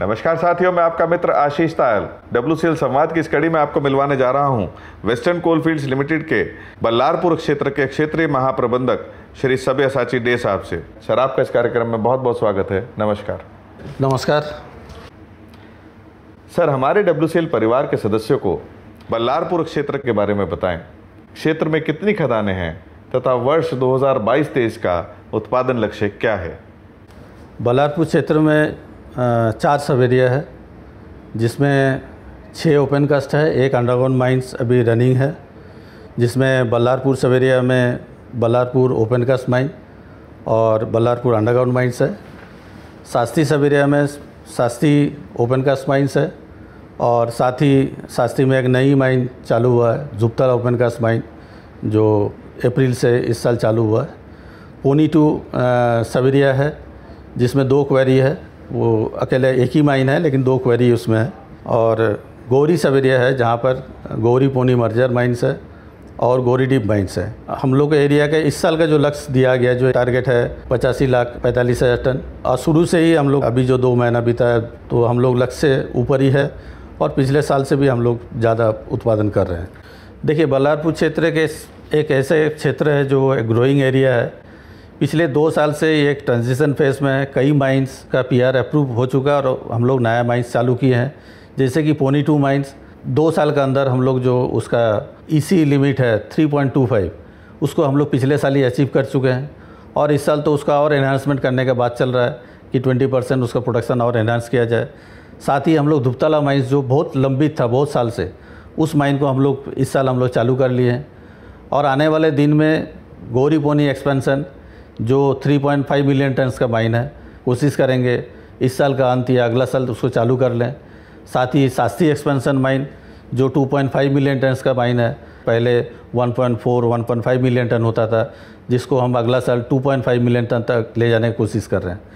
नमस्कार साथियों मैं आपका मित्र आशीष तायल डब्ल्यू संवाद की इस कड़ी में आपको मिलवाने जा रहा हूं वेस्टर्न कोलफील्ड्स लिमिटेड के बल्लारपुर क्षेत्र के क्षेत्रीय महाप्रबंधक श्री सभ्य साची डे साहब से सर आपका इस कार्यक्रम में बहुत बहुत स्वागत है नमस्कार नमस्कार सर हमारे डब्ल्यू परिवार के सदस्यों को बल्लारपुर क्षेत्र के बारे में बताएं क्षेत्र में कितनी खदानें हैं तथा वर्ष 2022-23 का उत्पादन लक्ष्य क्या है बल्लारपुर क्षेत्र में चार सब एरिया है जिसमें छः ओपन कास्ट है एक अंडरग्राउंड माइंस अभी रनिंग है जिसमें बल्लारपुर सब एरिया में बल्लारपुर ओपन कास्ट माइन और बल्लारपुर अंडरग्राउंड माइंस है शास्त्री सब एरिया में शास्त्री ओपन कास्ट माइंस है और साथ ही शास्त्री में एक नई माइन चालू हुआ है जुप्तारा ओपन कास्ट माइन जो अप्रैल से इस साल चालू हुआ है पोनी टू सवेरिया है जिसमें दो क्वेरी है वो अकेले एक ही माइन है लेकिन दो क्वेरी उसमें है और गौरी सब एरिया है जहाँ पर गौरी पोनी मर्जर माइंस है और डीप माइंस है हम लोग एरिया के इस साल का जो लक्ष्य दिया गया जो टारगेट है पचासी लाख पैंतालीस हज़ार टन और शुरू से ही हम लोग अभी जो दो महीना बीता है तो हम लोग लक्ष्य से ऊपर ही है और पिछले साल से भी हम लोग ज़्यादा उत्पादन कर रहे हैं देखिए बल्लारपुर क्षेत्र के एक ऐसे क्षेत्र है जो ग्रोइंग एरिया है पिछले दो साल से एक ट्रांजिशन फेज़ में है कई माइंस का पीआर अप्रूव हो चुका है और हम लोग नया माइंस चालू किए हैं जैसे कि पोनी टू माइंस दो साल के अंदर हम लोग जो उसका ई e लिमिट है 3.25 उसको हम लोग पिछले साल ही अचीव कर चुके हैं और इस साल तो उसका और इन्हांसमेंट करने का बात चल रहा है कि 20 परसेंट उसका प्रोडक्शन और इन्हांस किया जाए साथ ही हम लोग धुपताला माइंस जो बहुत लंबित था बहुत साल से उस माइन को हम लोग इस साल हम लोग चालू कर लिए हैं और आने वाले दिन में गौरी पोनी एक्सपेंसन जो 3.5 मिलियन टन्स का माइन है कोशिश करेंगे इस साल का अंत या अगला साल तो उसको चालू कर लें साथ ही शास्त्री एक्सपेंशन माइन जो 2.5 मिलियन टन्स का माइन है पहले 1.4 1.5 मिलियन टन होता था जिसको हम अगला साल 2.5 मिलियन टन तक ले जाने की कोशिश कर रहे हैं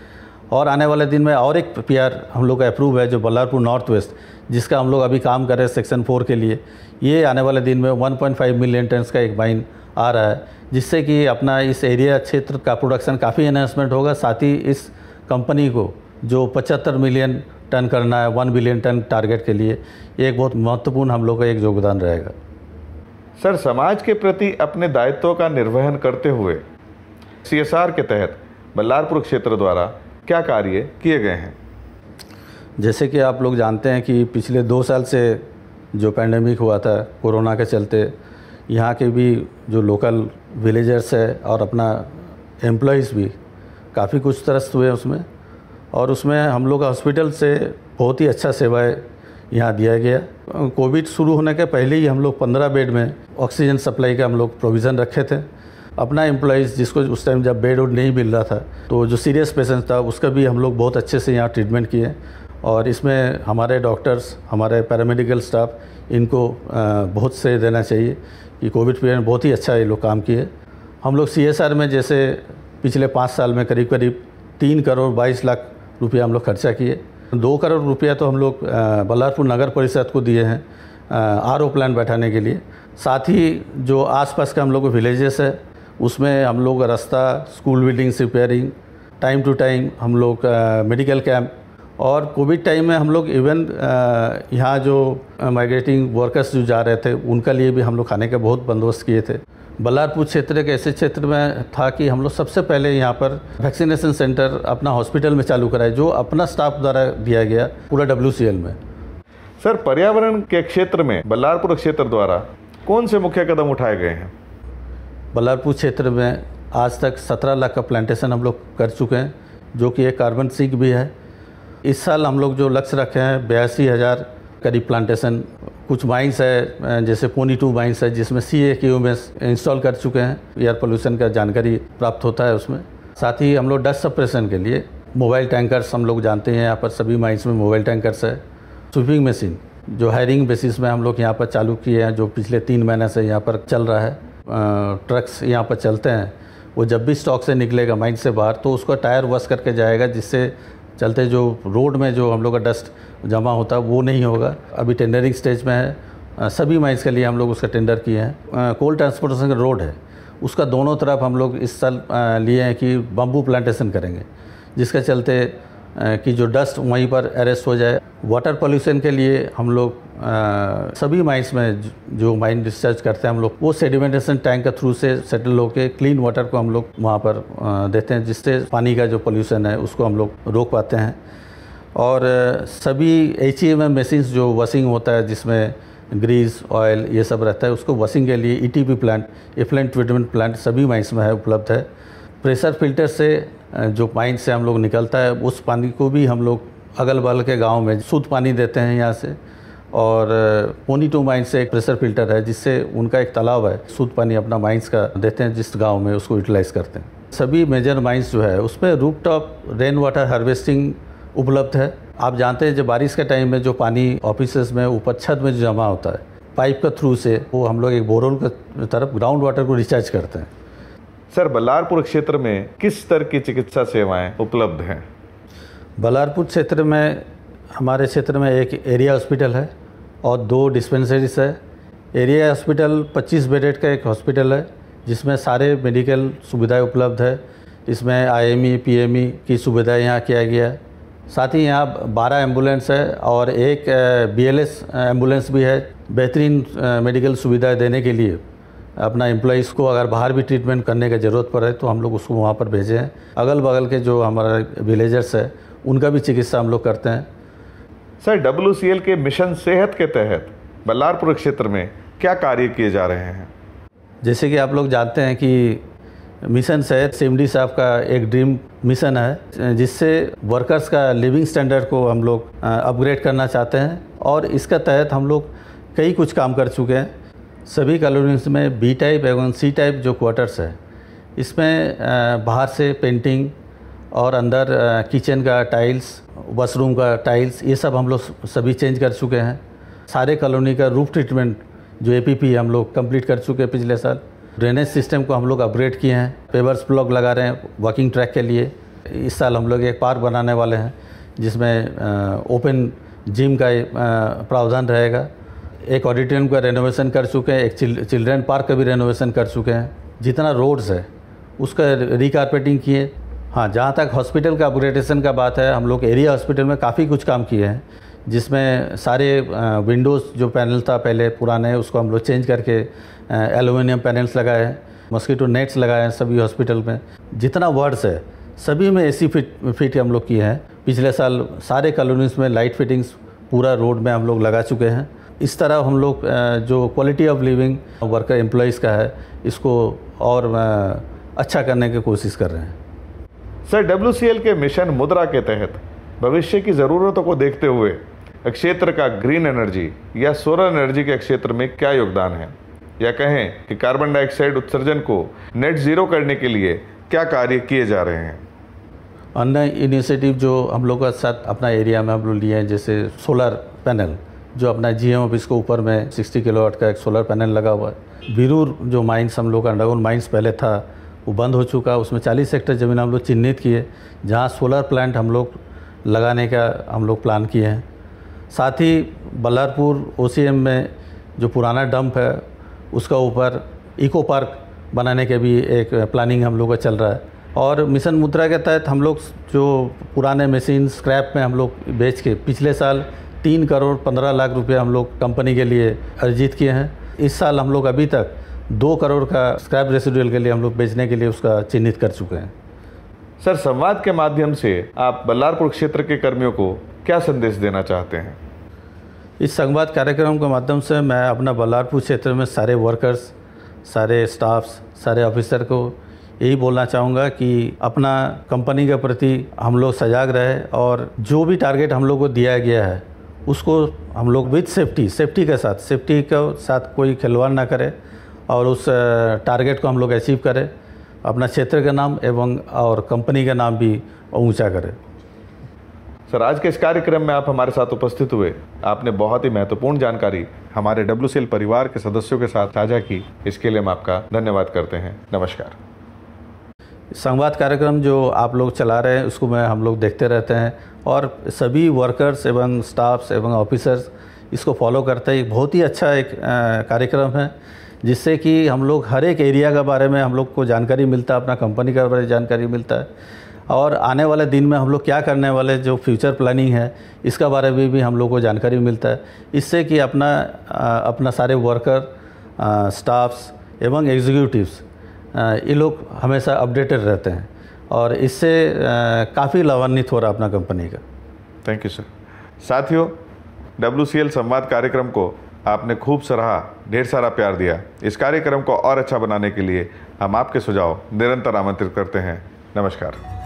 और आने वाले दिन में और एक पी हम लोग का अप्रूव है जो बल्लारपुर नॉर्थ वेस्ट जिसका हम लोग अभी काम कर रहे हैं सेक्शन फोर के लिए ये आने वाले दिन में 1.5 मिलियन टन्स का एक माइन आ रहा है जिससे कि अपना इस एरिया क्षेत्र का प्रोडक्शन काफ़ी इन्हेंसमेंट होगा साथ ही इस कंपनी को जो पचहत्तर मिलियन टन करना है वन बिलियन टन टारगेट के लिए एक बहुत महत्वपूर्ण हम लोग का एक योगदान रहेगा सर समाज के प्रति अपने दायित्वों का निर्वहन करते हुए सी के तहत बल्लारपुर क्षेत्र द्वारा क्या कार्य किए गए हैं जैसे कि आप लोग जानते हैं कि पिछले दो साल से जो पैंडमिक हुआ था कोरोना के चलते यहाँ के भी जो लोकल विलेजर्स है और अपना एम्प्लॉयज़ भी काफ़ी कुछ त्रस्त हुए उसमें और उसमें हम लोग हॉस्पिटल से बहुत ही अच्छा सेवाएँ यहाँ दिया गया कोविड शुरू होने के पहले ही हम लोग पंद्रह बेड में ऑक्सीजन सप्लाई का हम लोग प्रोविज़न रखे थे अपना एम्प्लॉयज़ जिसको उस टाइम जब बेड उड नहीं मिल रहा था तो जो सीरियस पेशेंट था उसका भी हम लोग बहुत अच्छे से यहाँ ट्रीटमेंट किए और इसमें हमारे डॉक्टर्स हमारे पैरामेडिकल स्टाफ इनको बहुत से देना चाहिए कि कोविड पीरियड में बहुत ही अच्छा ये लोग काम किए हम लोग सी में जैसे पिछले पाँच साल में करीब करीब तीन करोड़ बाईस लाख रुपया हम लोग खर्चा किए दो करोड़ रुपया तो हम लोग बल्लारपुर नगर परिषद को दिए हैं आर ओ प्लान बैठाने के लिए साथ ही जो आसपास के हम लोग विलेजेस है उसमें हम लोग रास्ता school buildings repairing time to time हम लोग मेडिकल कैंप और कोविड टाइम में हम लोग इवन यहाँ जो माइग्रेटिंग वर्कर्स जो जा रहे थे उनका लिए भी हम लोग खाने का बहुत बंदोबस्त किए थे बल्लारपुर क्षेत्र एक ऐसे क्षेत्र में था कि हम लोग सबसे पहले यहाँ पर वैक्सीनेशन सेंटर अपना हॉस्पिटल में चालू कराए जो अपना स्टाफ द्वारा दिया गया पूरा डब्ल्यू में सर पर्यावरण के क्षेत्र में बल्लारपुर क्षेत्र द्वारा कौन से मुख्य कदम उठाए गए हैं बल्लारपुर क्षेत्र में आज तक 17 लाख का प्लांटेशन हम लोग कर चुके हैं जो कि एक कार्बन सिंक भी है इस साल हम लोग जो लक्ष्य रखे हैं बयासी हज़ार करीब प्लांटेशन कुछ माइंस है जैसे पोनी टू माइंस है जिसमें सी ए क्यू में इंस्टॉल कर चुके हैं एयर पोल्यूशन का जानकारी प्राप्त होता है उसमें साथ ही हम लोग डस्ट सप्रेशन के लिए मोबाइल टैंकर्स हम लोग जानते हैं यहाँ पर सभी माइंस में मोबाइल टैंकर्स है स्वीपिंग मशीन जो हायरिंग बेसिस में हम लोग यहाँ पर चालू किए हैं जो पिछले तीन महीने से यहाँ पर चल रहा है ट्रक्स यहाँ पर चलते हैं वो जब भी स्टॉक से निकलेगा माइंड से बाहर तो उसका टायर वॉश करके जाएगा जिससे चलते जो रोड में जो हम लोग का डस्ट जमा होता है वो नहीं होगा अभी टेंडरिंग स्टेज में है सभी माइंस के लिए हम लोग उसका टेंडर किए हैं कोल ट्रांसपोर्टेशन का रोड है उसका दोनों तरफ हम लोग इस साल लिए हैं कि बम्बू प्लांटेशन करेंगे जिसके चलते कि जो डस्ट वहीं पर अरेस्ट हो जाए वाटर पोल्यूशन के लिए हम लोग आ, सभी माइंस में जो माइन डिस्चार्ज करते हैं हम लोग वो सेडिमेंटेशन टैंक के थ्रू से सेटल होकर क्लीन वाटर को हम लोग वहाँ पर आ, देते हैं जिससे पानी का जो पोल्यूशन है उसको हम लोग रोक पाते हैं और सभी एच ई एम मशीन्स जो वॉशिंग होता है जिसमें ग्रीस ऑयल ये सब रहता है उसको वॉशिंग के लिए E T plant effluent treatment plant सभी माइंस में है उपलब्ध है प्रेशर फिल्टर से जो पाइन से हम लोग निकलता है उस पानी को भी हम लोग अगल बगल के गांव में शुद्ध पानी देते हैं यहाँ से और पोनी टू माइंस से एक प्रेशर फिल्टर है जिससे उनका एक तालाब है शुद्ध पानी अपना माइंस का देते हैं जिस गांव में उसको यूटिलाइज करते हैं सभी मेजर माइंस जो है उसमें रूप टॉप रेन वाटर हार्वेस्टिंग उपलब्ध है आप जानते हैं जब बारिश के टाइम में जो पानी ऑफिस में ऊपर छत में जो जमा होता है पाइप के थ्रू से वो हम लोग एक बोरोल के तरफ ग्राउंड वाटर को रिचार्ज करते हैं सर बल्लारपुर क्षेत्र में किस स्तर की चिकित्सा सेवाएं उपलब्ध हैं बल्लारपुर क्षेत्र में हमारे क्षेत्र में एक एरिया हॉस्पिटल है और दो डिस्पेंसरीज है एरिया हॉस्पिटल 25 बेडेड का एक हॉस्पिटल है जिसमें सारे मेडिकल सुविधाएं उपलब्ध है इसमें आईएमई पीएमई e, e की सुविधाएं यहाँ किया गया है साथ ही यहाँ 12 एम्बुलेंस है और एक बीएलएस एम्बुलेंस भी है बेहतरीन मेडिकल सुविधाएं देने के लिए अपना एम्प्लॉज को अगर बाहर भी ट्रीटमेंट करने की ज़रूरत पड़े तो हम लोग उसको वहाँ पर भेजें अगल बगल के जो हमारे विलेजर्स है उनका भी चिकित्सा हम लोग करते हैं सर डब्ल्यू के मिशन सेहत के तहत बल्लारपुर क्षेत्र में क्या कार्य किए जा रहे हैं जैसे कि आप लोग जानते हैं कि मिशन सेहत सीएमडी साहब का एक ड्रीम मिशन है जिससे वर्कर्स का लिविंग स्टैंडर्ड को हम लोग अपग्रेड करना चाहते हैं और इसका तहत हम लोग कई कुछ काम कर चुके हैं सभी कॉलोनीज में बी टाइप एवं सी टाइप जो क्वार्टर्स है इसमें बाहर से पेंटिंग और अंदर किचन का टाइल्स वॉशरूम का टाइल्स ये सब हम लोग सभी चेंज कर चुके हैं सारे कॉलोनी का रूफ ट्रीटमेंट जो ए हम लोग कंप्लीट कर चुके हैं पिछले साल ड्रेनेज सिस्टम को हम लोग अपग्रेड किए हैं पेवर्स ब्लॉक लगा रहे हैं वॉकिंग ट्रैक के लिए इस साल हम लोग एक पार्क बनाने वाले हैं जिसमें ओपन जिम का प्रावधान रहेगा एक ऑडिटोरियम का रेनोवेशन कर चुके हैं एक चिल्ड्रेन पार्क का भी रेनोवेशन कर चुके हैं जितना रोड्स है उसका रिकारपेटिंग किए हाँ जहाँ तक हॉस्पिटल का अपग्रेडेशन का बात है हम लोग एरिया हॉस्पिटल में काफ़ी कुछ काम किए हैं जिसमें सारे विंडोज़ जो पैनल था पहले पुराने उसको हम लोग चेंज करके एलुमिनियम पैनल्स लगाए मस्कीटो नेट्स लगाए हैं सभी हॉस्पिटल में जितना वर्ड्स है सभी में एसी फिट फिट हम लोग किए हैं पिछले साल सारे कॉलोनीज में लाइट फिटिंग्स पूरा रोड में हम लोग लगा चुके हैं इस तरह हम लोग जो quality of living worker employees का है इसको और अच्छा करने की कोशिश कर रहे हैं सर डब्ल्यू के मिशन मुद्रा के तहत भविष्य की ज़रूरतों को देखते हुए क्षेत्र का ग्रीन एनर्जी या सोलर एनर्जी के क्षेत्र में क्या योगदान है या कहें कि कार्बन डाइऑक्साइड उत्सर्जन को नेट ज़ीरो करने के लिए क्या कार्य किए जा रहे हैं अन्य इनिशिएटिव जो हम लोग का साथ अपना एरिया में हम लोग लिए हैं जैसे सोलर पैनल जो अपना जी एम ऑफिस के ऊपर में 60 किलोवाट का एक सोलर पैनल लगा हुआ है बिरूर जो माइंस हम लोग का अंडरग्राउंड माइंस पहले था वो बंद हो चुका है उसमें चालीस हेक्टर ज़मीन हम लोग चिन्हित किए जहाँ सोलर प्लांट हम लोग लगाने का हम लोग प्लान किए हैं साथ ही बल्लारपुर ओ में जो पुराना डंप है उसका ऊपर इको पार्क बनाने के भी एक प्लानिंग हम लोग का चल रहा है और मिशन मुद्रा के तहत हम लोग जो पुराने मशीन स्क्रैप में हम लोग बेच के पिछले साल तीन करोड़ पंद्रह लाख रुपये हम लोग कंपनी के लिए अर्जित किए हैं इस साल हम लोग अभी तक दो करोड़ का स्क्रैप रेसिडुअल के लिए हम लोग बेचने के लिए उसका चिन्हित कर चुके हैं सर संवाद के माध्यम से आप बल्लारपुर क्षेत्र के कर्मियों को क्या संदेश देना चाहते हैं इस संवाद कार्यक्रम के माध्यम से मैं अपना बल्लारपुर क्षेत्र में सारे वर्कर्स सारे स्टाफ्स सारे ऑफिसर को यही बोलना चाहूँगा कि अपना कंपनी के प्रति हम लोग सजाग रहे और जो भी टारगेट हम लोग को दिया गया है उसको हम लोग विथ सेफ्टी सेफ्टी के साथ सेफ्टी के साथ कोई खिलवाड़ ना करें और उस टारगेट को हम लोग अचीव करें अपना क्षेत्र का नाम एवं और कंपनी का नाम भी ऊंचा करें सर आज के इस कार्यक्रम में आप हमारे साथ उपस्थित हुए आपने बहुत ही महत्वपूर्ण जानकारी हमारे डब्ल्यू परिवार के सदस्यों के साथ साझा की इसके लिए हम आपका धन्यवाद करते हैं नमस्कार संवाद कार्यक्रम जो आप लोग चला रहे हैं उसको मैं हम लोग देखते रहते हैं और सभी वर्कर्स एवं स्टाफ्स एवं ऑफिसर्स इसको फॉलो करते हैं बहुत ही अच्छा एक कार्यक्रम है जिससे कि हम लोग हर एक एरिया के बारे में हम लोग को जानकारी मिलता है अपना कंपनी के बारे में जानकारी मिलता है और आने वाले दिन में हम लोग क्या करने वाले जो फ्यूचर प्लानिंग है इसका बारे में भी हम लोग को जानकारी मिलता है इससे कि अपना अपना सारे वर्कर स्टाफ्स एवं एग्जीक्यूटिव्स ये लोग हमेशा अपडेटेड रहते हैं और इससे काफ़ी लाभान्वित हो रहा अपना कंपनी का थैंक यू सर साथियों डब्ल्यू संवाद कार्यक्रम को आपने खूब सराहा ढेर सारा प्यार दिया इस कार्यक्रम को और अच्छा बनाने के लिए हम आपके सुझाव निरंतर आमंत्रित करते हैं नमस्कार